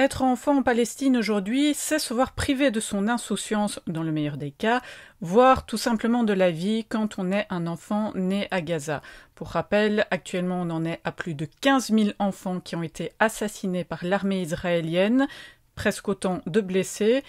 Être enfant en Palestine aujourd'hui, c'est se voir privé de son insouciance dans le meilleur des cas, voire tout simplement de la vie quand on est un enfant né à Gaza. Pour rappel, actuellement on en est à plus de 15 000 enfants qui ont été assassinés par l'armée israélienne, presque autant de blessés.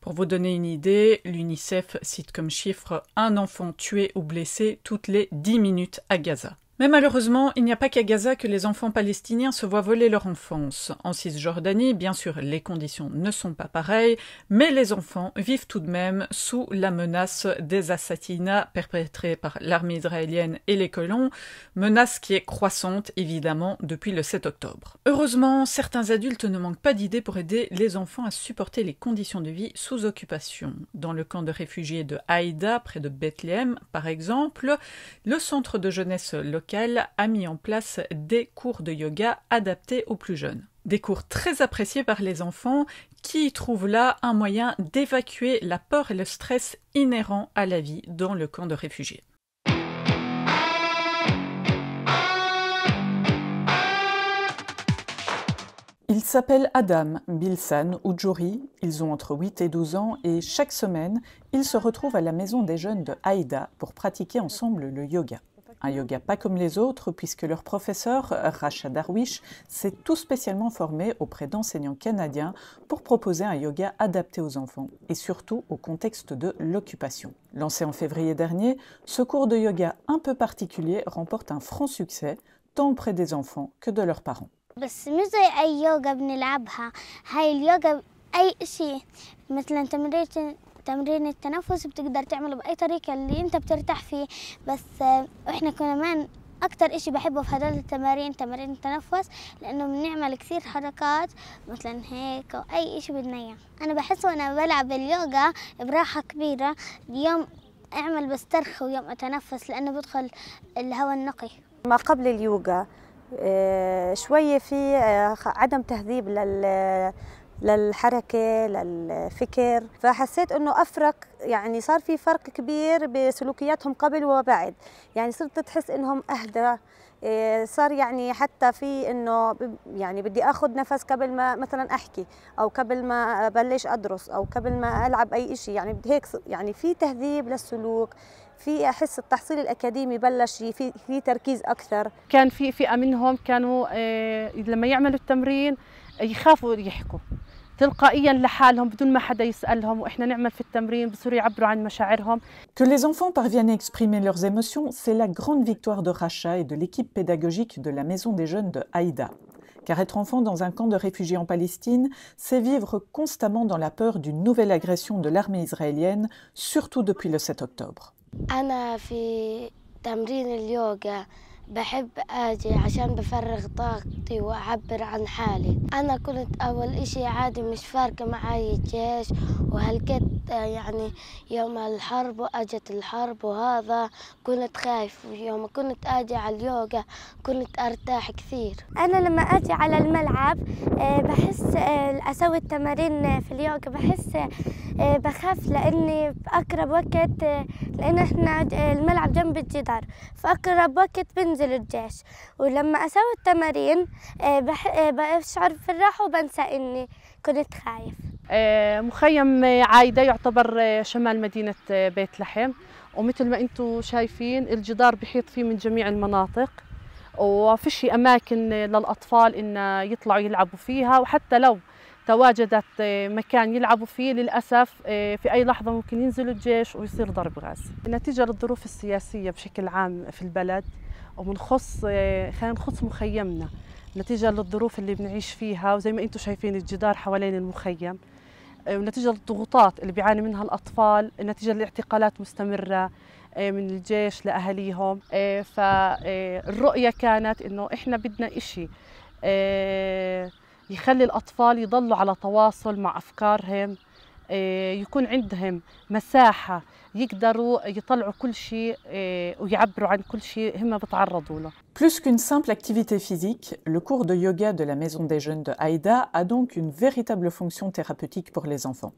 Pour vous donner une idée, l'UNICEF cite comme chiffre un enfant tué ou blessé toutes les 10 minutes à Gaza. Mais malheureusement, il n'y a pas qu'à Gaza que les enfants palestiniens se voient voler leur enfance. En Cisjordanie, bien sûr, les conditions ne sont pas pareilles, mais les enfants vivent tout de même sous la menace des assassinats perpétrés par l'armée israélienne et les colons, menace qui est croissante évidemment depuis le 7 octobre. Heureusement, certains adultes ne manquent pas d'idées pour aider les enfants à supporter les conditions de vie sous occupation. Dans le camp de réfugiés de Haïda, près de Bethléem par exemple, le centre de jeunesse local a mis en place des cours de yoga adaptés aux plus jeunes. Des cours très appréciés par les enfants qui trouvent là un moyen d'évacuer la peur et le stress inhérents à la vie dans le camp de réfugiés. Ils s'appellent Adam, Bilsan ou Jori, ils ont entre 8 et 12 ans et chaque semaine, ils se retrouvent à la maison des jeunes de Haïda pour pratiquer ensemble le yoga. Un yoga pas comme les autres, puisque leur professeur, Racha Darwish, s'est tout spécialement formé auprès d'enseignants canadiens pour proposer un yoga adapté aux enfants et surtout au contexte de l'occupation. Lancé en février dernier, ce cours de yoga un peu particulier remporte un franc succès, tant auprès des enfants que de leurs parents. أي شيء مثلا تمرين تمرين التنفس بتقدر تعمله بأي طريقة اللي أنت بترتاح فيه بس آه، إحنا كمان أكتر إشي بحبه في هذول التمارين تمارين التنفس لأنه بنعمل كثير حركات مثلا هيك أو أي إشي بدنا إياه أنا بحس وأنا بلعب اليوغا براحة كبيرة يوم أعمل بسترخي ويوم أتنفس لأنه بدخل الهواء النقي ما قبل اليوغا آه، شوية في آه، عدم تهذيب لل للحركه للفكر فحسيت انه افرق يعني صار في فرق كبير بسلوكياتهم قبل وبعد يعني صرت تحس انهم اهدى إيه، صار يعني حتى في انه يعني بدي اخذ نفس قبل ما مثلا احكي او قبل ما ابلش ادرس او قبل ما العب اي شيء يعني هيك يعني في تهذيب للسلوك في احس التحصيل الاكاديمي بلش في في تركيز اكثر كان في فئه منهم كانوا إيه، لما يعملوا التمرين يخافوا يحكوا Que les enfants parviennent à exprimer leurs émotions, c'est la grande victoire de Racha et de l'équipe pédagogique de la Maison des Jeunes de Haïda. Car être enfant dans un camp de réfugiés en Palestine, c'est vivre constamment dans la peur d'une nouvelle agression de l'armée israélienne, surtout depuis le 7 octobre. بحب أجي عشان بفرغ طاقتي وأعبر عن حالي أنا كنت أول إشي عادي مش فارقة معاي الجيش وهلقيت يعني يوم الحرب وأجت الحرب وهذا كنت خايف يوم كنت أجي على اليوغا كنت أرتاح كثير أنا لما أجي على الملعب آه، بحس آه، أسوي التمارين في اليوغا بحس آه، بخاف لأني بأقرب وقت لأن احنا الملعب جنب الجدار فأقرب وقت بنزل الجيش ولما أسوي التمارين آه، بشعر آه، بالراحة وبنسى إني كنت خايف آه، مخيم عايدة يعتبر شمال مدينة بيت لحم ومثل ما انتم شايفين الجدار بحيط فيه من جميع المناطق وفيش أماكن للأطفال إن يطلعوا يلعبوا فيها وحتى لو تواجدت آه، مكان يلعبوا فيه للأسف آه، في أي لحظة ممكن ينزل الجيش ويصير ضرب غاز نتيجة للظروف السياسية بشكل عام في البلد وبنخص آه، خلينا نخص مخيمنا نتيجة للظروف اللي بنعيش فيها وزي ما انتم شايفين الجدار حوالين المخيم ونتيجة للضغوطات اللي بيعاني منها الأطفال نتيجة لاعتقالات مستمرة من الجيش لأهاليهم فالرؤية كانت إنه إحنا بدنا إشي يخلي الأطفال يضلوا على تواصل مع أفكارهم يكون عندهم مساحة يقدروا يطلعوا كل شيء ويعبروا عن كل شيء هم بتعرضوا له. Plus qu'une simple activité physique, le cours de yoga de la Maison des Jeunes de Haïda a donc une véritable fonction thérapeutique pour les enfants.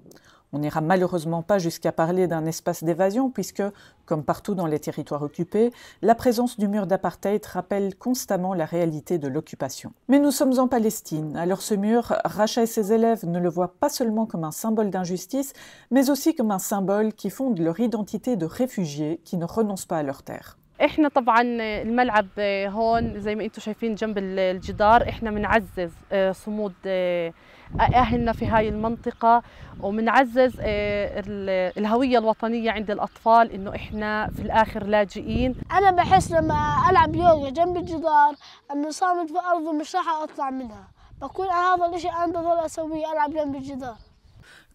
On n'ira malheureusement pas jusqu'à parler d'un espace d'évasion puisque, comme partout dans les territoires occupés, la présence du mur d'apartheid rappelle constamment la réalité de l'occupation. Mais nous sommes en Palestine, alors ce mur, Racha et ses élèves ne le voient pas seulement comme un symbole d'injustice, mais aussi comme un symbole qui fonde leur identité de réfugiés qui ne renoncent pas à leur terre. احنا طبعا الملعب هون زي ما انتم شايفين جنب الجدار احنا بنعزز آه، صمود آه، اهلنا في هاي المنطقه وبنعزز آه، الهويه الوطنيه عند الاطفال انه احنا في الاخر لاجئين انا بحس لما العب يوغا جنب الجدار انه صامت في ارضي مش راح اطلع منها بكون هذا الاشي انا بظل اسويه العب جنب الجدار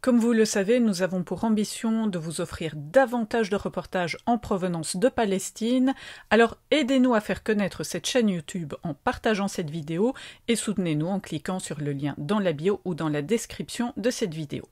Comme vous le savez, nous avons pour ambition de vous offrir davantage de reportages en provenance de Palestine. Alors aidez-nous à faire connaître cette chaîne YouTube en partageant cette vidéo et soutenez-nous en cliquant sur le lien dans la bio ou dans la description de cette vidéo.